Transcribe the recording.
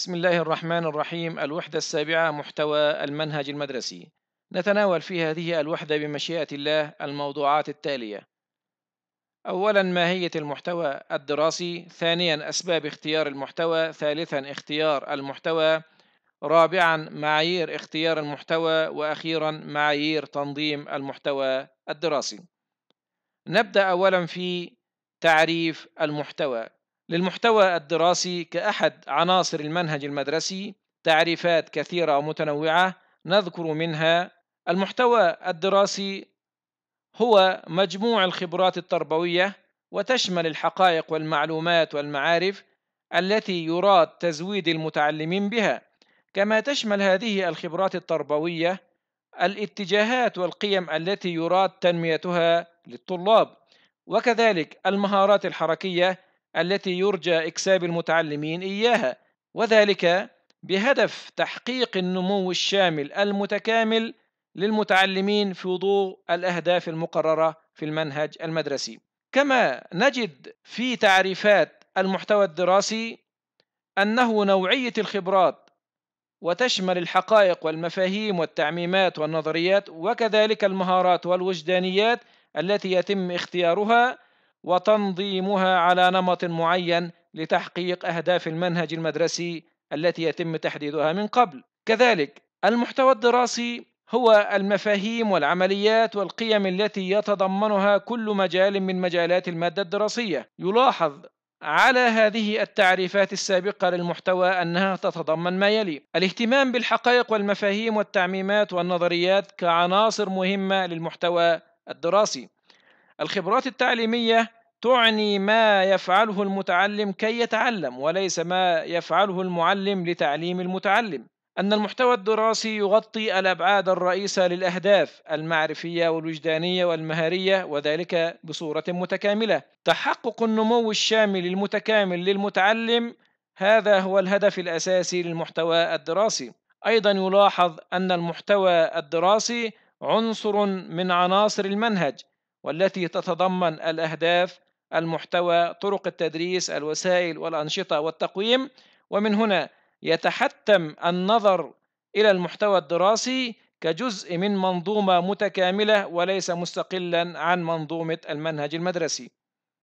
بسم الله الرحمن الرحيم الوحدة السابعة محتوى المنهج المدرسي نتناول في هذه الوحدة بمشيئة الله الموضوعات التالية أولا ماهية المحتوى الدراسي ثانيا أسباب اختيار المحتوى ثالثا اختيار المحتوى رابعا معايير اختيار المحتوى وأخيرا معايير تنظيم المحتوى الدراسي نبدأ أولا في تعريف المحتوى للمحتوى الدراسي كأحد عناصر المنهج المدرسي تعريفات كثيرة ومتنوعة نذكر منها المحتوى الدراسي هو مجموع الخبرات التربوية وتشمل الحقائق والمعلومات والمعارف التي يراد تزويد المتعلمين بها كما تشمل هذه الخبرات التربوية الاتجاهات والقيم التي يراد تنميتها للطلاب وكذلك المهارات الحركية التي يرجى إكساب المتعلمين إياها وذلك بهدف تحقيق النمو الشامل المتكامل للمتعلمين في وضوء الأهداف المقررة في المنهج المدرسي كما نجد في تعريفات المحتوى الدراسي أنه نوعية الخبرات وتشمل الحقائق والمفاهيم والتعميمات والنظريات وكذلك المهارات والوجدانيات التي يتم اختيارها وتنظيمها على نمط معين لتحقيق أهداف المنهج المدرسي التي يتم تحديدها من قبل كذلك المحتوى الدراسي هو المفاهيم والعمليات والقيم التي يتضمنها كل مجال من مجالات المادة الدراسية يلاحظ على هذه التعريفات السابقة للمحتوى أنها تتضمن ما يلي: الاهتمام بالحقائق والمفاهيم والتعميمات والنظريات كعناصر مهمة للمحتوى الدراسي، الخبرات التعليمية تعني ما يفعله المتعلم كي يتعلم وليس ما يفعله المعلم لتعليم المتعلم أن المحتوى الدراسي يغطي الأبعاد الرئيسة للأهداف المعرفية والوجدانية والمهارية وذلك بصورة متكاملة. تحقق النمو الشامل المتكامل للمتعلم هذا هو الهدف الأساسي للمحتوى الدراسي. أيضا يلاحظ أن المحتوى الدراسي عنصر من عناصر المنهج والتي تتضمن الأهداف المحتوى طرق التدريس الوسائل والأنشطة والتقويم ومن هنا يتحتم النظر إلى المحتوى الدراسي كجزء من منظومة متكاملة وليس مستقلا عن منظومة المنهج المدرسي